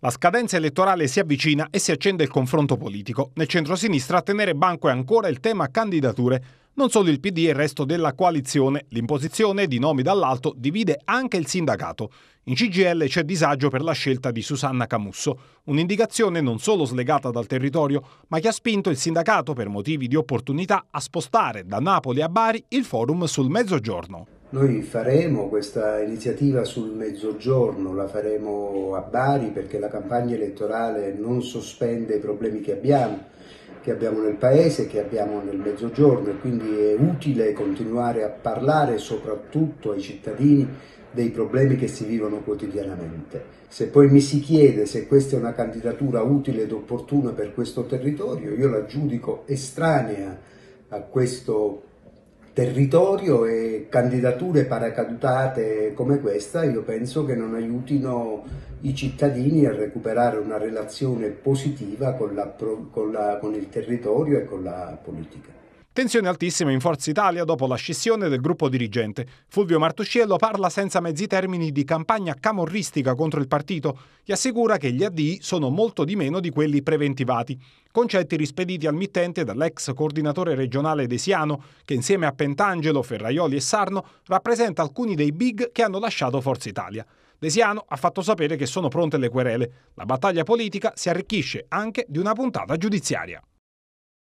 La scadenza elettorale si avvicina e si accende il confronto politico. Nel centro-sinistra a tenere banco è ancora il tema candidature. Non solo il PD e il resto della coalizione, l'imposizione di nomi dall'alto divide anche il sindacato. In CGL c'è disagio per la scelta di Susanna Camusso, un'indicazione non solo slegata dal territorio, ma che ha spinto il sindacato per motivi di opportunità a spostare da Napoli a Bari il forum sul mezzogiorno. Noi faremo questa iniziativa sul mezzogiorno, la faremo a Bari perché la campagna elettorale non sospende i problemi che abbiamo, che abbiamo nel paese, che abbiamo nel mezzogiorno e quindi è utile continuare a parlare soprattutto ai cittadini dei problemi che si vivono quotidianamente. Se poi mi si chiede se questa è una candidatura utile ed opportuna per questo territorio, io la giudico estranea a questo territorio e candidature paracadutate come questa io penso che non aiutino i cittadini a recuperare una relazione positiva con, la, con, la, con il territorio e con la politica. Tensione altissima in Forza Italia dopo la scissione del gruppo dirigente. Fulvio Martusciello parla senza mezzi termini di campagna camorristica contro il partito e assicura che gli ADI sono molto di meno di quelli preventivati. Concetti rispediti al mittente dall'ex coordinatore regionale Desiano, che insieme a Pentangelo, Ferraioli e Sarno rappresenta alcuni dei big che hanno lasciato Forza Italia. Desiano ha fatto sapere che sono pronte le querele. La battaglia politica si arricchisce anche di una puntata giudiziaria.